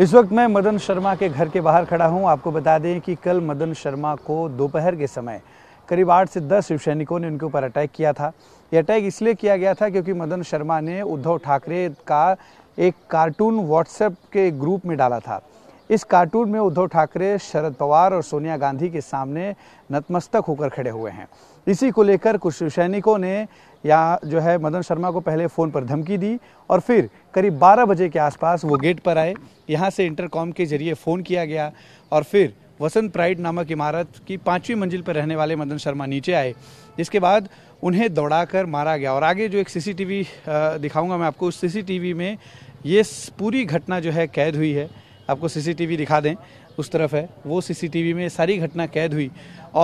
इस वक्त मैं मदन शर्मा के घर के बाहर खड़ा हूं आपको बता दें कि कल मदन शर्मा को दोपहर के समय करीब आठ से दस शिव सैनिकों ने उनके ऊपर अटैक किया था ये अटैक इसलिए किया गया था क्योंकि मदन शर्मा ने उद्धव ठाकरे का एक कार्टून व्हाट्सएप के ग्रुप में डाला था इस कार्टून में उद्धव ठाकरे शरद पवार और सोनिया गांधी के सामने नतमस्तक होकर खड़े हुए हैं इसी को लेकर कुछ सैनिकों ने या जो है मदन शर्मा को पहले फ़ोन पर धमकी दी और फिर करीब 12 बजे के आसपास वो गेट पर आए यहाँ से इंटरकॉम के जरिए फ़ोन किया गया और फिर वसंत प्राइड नामक इमारत की पाँचवीं मंजिल पर रहने वाले मदन शर्मा नीचे आए जिसके बाद उन्हें दौड़ाकर मारा गया और आगे जो एक सीसीटीवी दिखाऊंगा मैं आपको उस सीसीटीवी में ये पूरी घटना जो है कैद हुई है आपको सीसीटीवी दिखा दें उस तरफ है वो सीसीटीवी में सारी घटना कैद हुई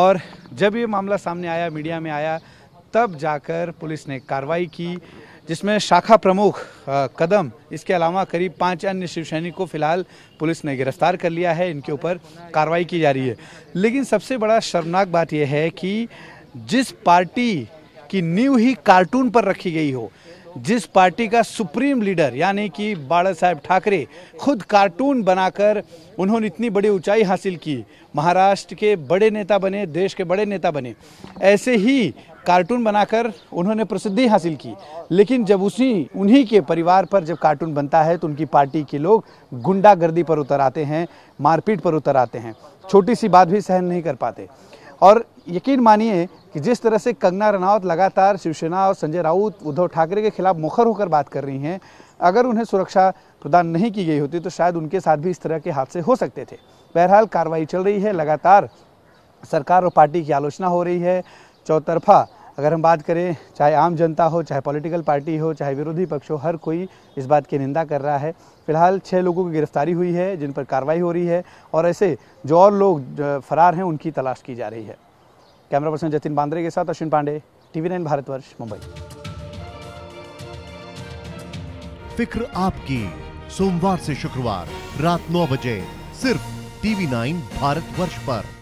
और जब ये मामला सामने आया मीडिया में आया तब जाकर पुलिस ने कार्रवाई की जिसमें शाखा प्रमुख कदम इसके अलावा करीब पांच अन्य शिव सैनिक को फिलहाल पुलिस ने गिरफ्तार कर लिया है इनके ऊपर कार्रवाई की जा रही है लेकिन सबसे बड़ा शर्मनाक बात यह है कि जिस पार्टी की नींव ही कार्टून पर रखी गई हो जिस पार्टी का सुप्रीम लीडर यानी कि बाला साहेब ठाकरे खुद कार्टून बनाकर उन्होंने इतनी बड़ी ऊंचाई हासिल की महाराष्ट्र के बड़े नेता बने देश के बड़े नेता बने ऐसे ही कार्टून बनाकर उन्होंने प्रसिद्धि हासिल की लेकिन जब उसी उन्हीं के परिवार पर जब कार्टून बनता है तो उनकी पार्टी के लोग गुंडागर्दी पर उतर आते हैं मारपीट पर उतर आते हैं छोटी सी बात भी सहन नहीं कर पाते और यकीन मानिए कि जिस तरह से कंगना रनौत लगातार शिवसेना और संजय राउत उद्धव ठाकरे के खिलाफ मुखर होकर बात कर रही हैं अगर उन्हें सुरक्षा प्रदान नहीं की गई होती तो शायद उनके साथ भी इस तरह के हादसे हो सकते थे बहरहाल कार्रवाई चल रही है लगातार सरकार और पार्टी की आलोचना हो रही है चौतरफा अगर हम बात करें चाहे आम जनता हो चाहे पॉलिटिकल पार्टी हो चाहे विरोधी पक्ष हो हर कोई इस बात की निंदा कर रहा है फिलहाल छः लोगों की गिरफ्तारी हुई है जिन पर कार्रवाई हो रही है और ऐसे जो और लोग फरार हैं उनकी तलाश की जा रही है कैमरा पर्सन जतिन बांद्रे के साथ अश्विन पांडे टीवी नाइन भारतवर्ष मुंबई फिक्र आपकी सोमवार से शुक्रवार रात नौ बजे सिर्फ टीवी नाइन भारतवर्ष पर